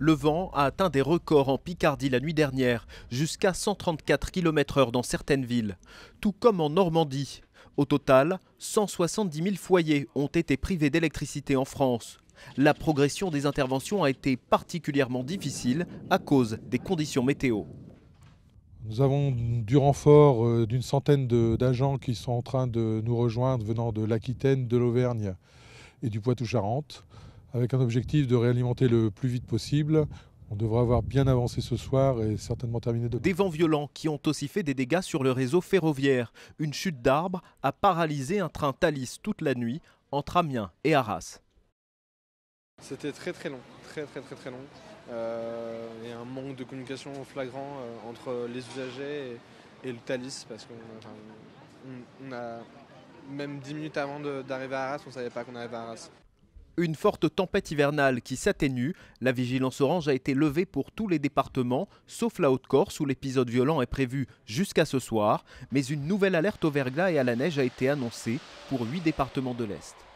Le vent a atteint des records en Picardie la nuit dernière, jusqu'à 134 km/h dans certaines villes, tout comme en Normandie. Au total, 170 000 foyers ont été privés d'électricité en France. La progression des interventions a été particulièrement difficile à cause des conditions météo. Nous avons du renfort euh, d'une centaine d'agents qui sont en train de nous rejoindre venant de l'Aquitaine, de l'Auvergne et du Poitou-Charentes avec un objectif de réalimenter le plus vite possible. On devrait avoir bien avancé ce soir et certainement terminé demain. Des vents violents qui ont aussi fait des dégâts sur le réseau ferroviaire. Une chute d'arbres a paralysé un train Thalys toute la nuit entre Amiens et Arras. C'était très très long, très très très très long. y euh, a un manque de communication flagrant euh, entre les usagers et, le Thalys parce qu'on même 10 minutes avant d'arriver à Arras, on ne savait pas qu'on arrivait à Arras. Une forte tempête hivernale qui s'atténue. La vigilance orange a été levée pour tous les départements, sauf la Haute-Corse où l'épisode violent est prévu jusqu'à ce soir. Mais une nouvelle alerte au verglas et à la neige a été annoncée pour huit départements de l'Est.